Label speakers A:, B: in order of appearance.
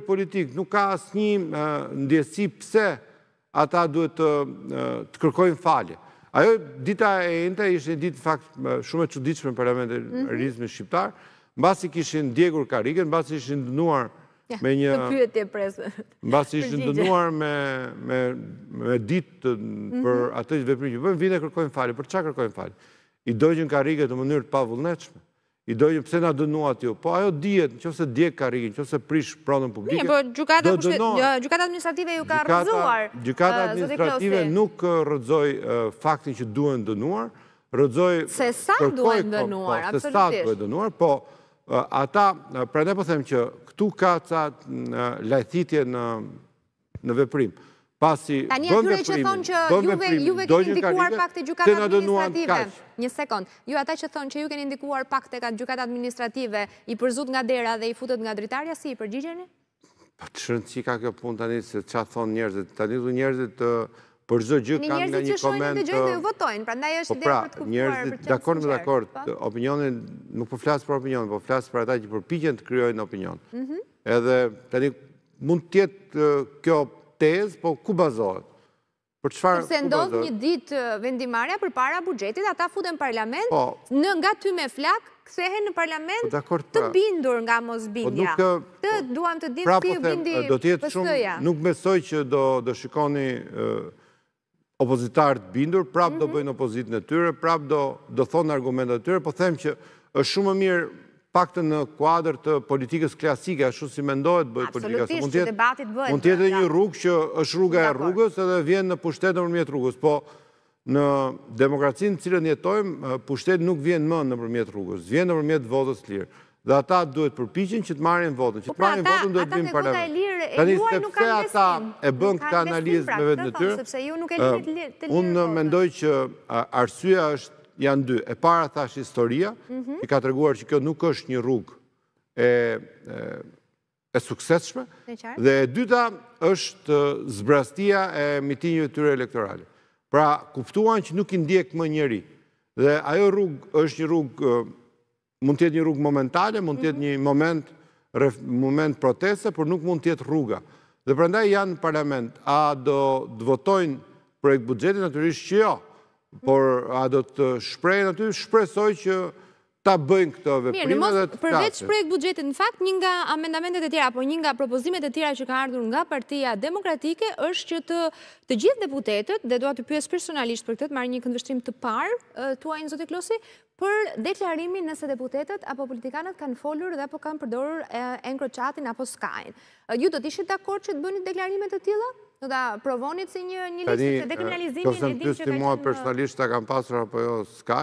A: politik, nuk ka asë një ndjesi pse ata duhet të kërkojnë falje. Ajo, dita e jente ishë një ditë, në fakt, shumë e quditshme në rizme shqiptar, në basi kishin djegur karikën, në basi ishin dënuar me një... Në
B: pyët e presë. Në
A: basi ishin dënuar me ditë mhm. për atë të veprinjë. Vinë kërkojnë falje, për qa kërkojnë falje? I dojnë karikët në mënyrë pavullneqme i dojnë pëse nga dënuat ju, po ajo djetë, në që se djekë ka rikin, që prishë pronën publike, po do dënuar. Jo,
B: Gjukata administrative ju ka rëzuar, Gjukata eh, administrative
A: nuk eh, rëzoj eh, faktin që duen dënuar, rëzoj... Se sa duen dënuar, po, se sa duen dënuar, po ata, pra ne po them që këtu ka ca mm, lajthitje në veprim, pasi bëmve primime, bëmve primime, juve keni indikuar pakte gjukat administrative.
B: Një sekund, ju jo, ata që thonë që ju keni ndikuar indikuar pakte gjukat administrative, i përzut nga dera dhe i futet nga dritarja, si i përgjigjeni?
A: Pa po, të shërën që ka kjo pun tani, se që a thonë njerëzit, tani du njerëzit të përzut gjukat nga një koment... Një njerëzit që shonë një të
B: votojnë, po, pra nda e është dhe për të kuptuar për të qëtë Dakor me
A: dakor, po. opinionin, nuk po flasë për opinionin, po flasë për ata që përpikjen të kryojnë opinion. Mhm. Edhe tani mund tjetë kjo tezë, po ku bazohet? Përse ndodhë një
B: ditë vendimarja për para bugjetit, ata në parlament, po. në nga ty me flakë, kësehen në parlament po, të pra. bindur nga mos bindja. Po, të duham të ditë për bindi pësëja.
A: Nuk mesoj që do shikoni opozitarët bindur, prap do mhm. bëjnë opozitën e tyre, prap do thonë argumentët e tyre, po them që është shumë më mirë pak të në kuadrë të politikës klasike, ashtu si mendohet bëjt politikës. Absolutisht, që debatit bëjt. Mund tjetë një rrugë që është rruga e rrugës edhe vjen në pushtetë në përmjet rrugës. Po, në demokracinë cilën jetojmë, pushtetë nuk vjen më në përmjet rrugës, vjen në përmjet votës lirë. Dhe ata duhet përpichin që të marrin votën, që të po pra, marrin votën duhet pra, të bimë lepë. Ata në Ata e këta vetë Unë mendoj që është janë dy. E para thash historia, mhm. i ka të reguar që kjo nuk është një rrug e sukseshme, dhe dyta është zbrastia e mitinjëve tyre elektorale. Pra, kuptuan që nuk i ndjek më njëri. Dhe ajo rrug është një rrug, mund tjetë një rrug momentale, mund tjetë mhm. një moment moment protese, për nuk mund tjetë rruga. Dhe përndaj janë në parlament, a do të votojnë projekt budgetin, naturisht që jo, por a do të shprejnë aty, shpresoj që ta bëjnë këto veprime dhe të kasët. Përveç projekt
B: bugjetit, në fakt, një nga amendamentet e tjera, apo nga propozimet e tjera që ka ardhur nga partia demokratike, është që të gjithë deputetet, dhe doa të pjesë personalisht për këtët, marë një këndvështrim të parë, të uajnë zote klosi, për deklarimin nëse deputetet apo politikanët kanë folur dhe apo kanë përdorur e në kroqatin apo skajnë. Ju do të ishit të akord që të bëni deklarimet të tila? Në da provonit si një listë që dekriminalizimin një din që ka qënë... Kësën pysti personalisht
A: të kam pasur apo jo s'ka,